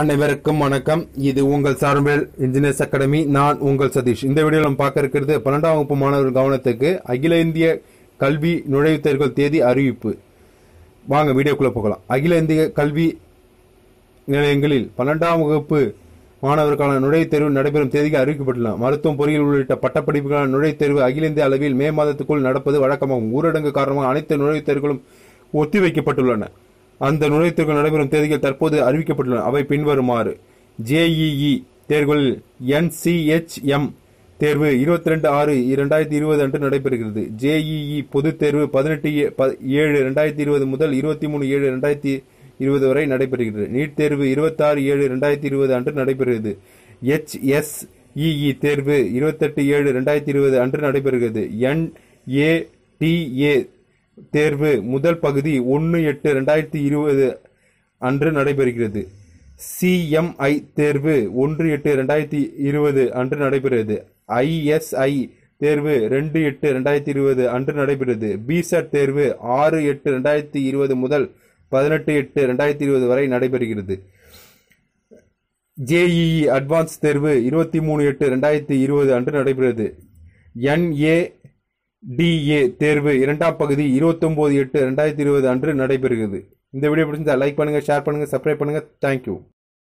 அனைவருக்கும் வணக்கம் இது உங்கள் சார்பில் இன்ஜினியர்ஸ் அகாடமி நான் உங்கள் சதீஷ் இந்த வீடியோவில் நம்ம பார்க்க இருக்கிறது பன்னெண்டாம் வகுப்பு மாணவர் கவனத்துக்கு அகில இந்திய கல்வி நுழைவுத் தேர்வுகள் தேதி அறிவிப்பு வாங்க வீடியோக்குள்ளே போகலாம் அகில இந்திய கல்வி நிலையங்களில் பன்னெண்டாம் வகுப்பு மாணவருக்கான நுழைவுத் தேர்வு நடைபெறும் தேதிக்கு அறிவிக்கப்பட்டுள்ள மருத்துவம் பொறியியல் உள்ளிட்ட பட்டப்படிப்புக்கான நுழைவுத் தேர்வு அகில இந்திய அளவில் மே மாதத்துக்குள் நடப்பது வழக்கமாகும் ஊரடங்கு காரணமாக அனைத்து நுழைவுத் தேர்வுகளும் ஒத்திவைக்கப்பட்டுள்ளன அந்த நுழைவுத் நடைபெறும் தேதிகள் தற்போது அறிவிக்கப்பட்டுள்ளன அவை பின்வருமாறு ஜேஇஇ தேர்வுகள் என்சிஎச்எம் தேர்வு இருபத்தி ரெண்டு ஆறு இரண்டாயிரத்தி இருபது அன்று நடைபெறுகிறது ஜேஇஇ பொது தேர்வு பதினெட்டு ஏழு ரெண்டாயிரத்தி இருபது முதல் இருபத்தி மூணு ஏழு ரெண்டாயிரத்தி இருபது வரை நடைபெறுகிறது நீட் தேர்வு இருபத்தாறு ஏழு ரெண்டாயிரத்தி இருபது அன்று நடைபெறுகிறது எச்எஸ்இஇ தேர்வு இருபத்தெட்டு ஏழு ரெண்டாயிரத்தி இருபது அன்று நடைபெறுகிறது என் டிஏ தேர்வு முதல் பகுதி ஒன்று எட்டு ரெண்டாயிரத்தி இருபது அன்று நடைபெறுகிறது சிஎம்ஐ தேர்வு ஒன்று எட்டு ரெண்டாயிரத்தி இருபது அன்று நடைபெறுகிறது ஐஎஸ்ஐ தேர்வு ரெண்டு எட்டு ரெண்டாயிரத்தி இருபது அன்று நடைபெறுகிறது பிசட் தேர்வு ஆறு எட்டு ரெண்டாயிரத்தி இருபது முதல் பதினெட்டு எட்டு ரெண்டாயிரத்தி இருபது வரை நடைபெறுகிறது ஜேஇஇ அட்வான்ஸ் e e தேர்வு இருபத்தி மூணு எட்டு ரெண்டாயிரத்தி இருபது அன்று நடைபெறுகிறது என்ஏ டிஏ தேர்வு இரண்டாம் பகுதி இருபத்தொம்போது எட்டு ரெண்டாயிரத்தி இருபது அன்று நடைபெறுகிறது இந்த வீடியோ பிடிச்சிருந்தா லைக் பண்ணுங்கள் ஷேர் பண்ணுங்கள் சப்ஸ்கிரைப் பண்ணுங்கள் தேங்க்யூ